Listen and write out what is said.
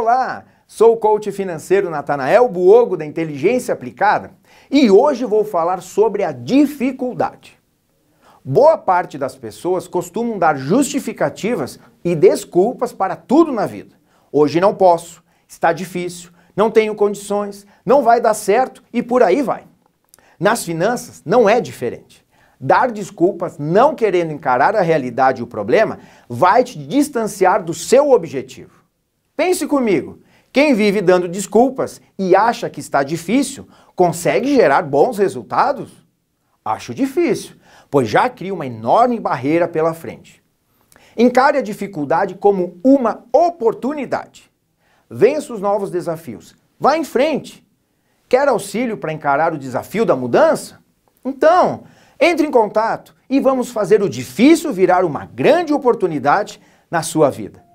Olá, sou o coach financeiro Natanael Buogo da Inteligência Aplicada e hoje vou falar sobre a dificuldade. Boa parte das pessoas costumam dar justificativas e desculpas para tudo na vida. Hoje não posso, está difícil, não tenho condições, não vai dar certo e por aí vai. Nas finanças não é diferente. Dar desculpas, não querendo encarar a realidade e o problema, vai te distanciar do seu objetivo. Pense comigo. Quem vive dando desculpas e acha que está difícil, consegue gerar bons resultados? Acho difícil, pois já cria uma enorme barreira pela frente. Encare a dificuldade como uma oportunidade. Vença os novos desafios. Vá em frente. Quer auxílio para encarar o desafio da mudança? Então, entre em contato e vamos fazer o difícil virar uma grande oportunidade na sua vida.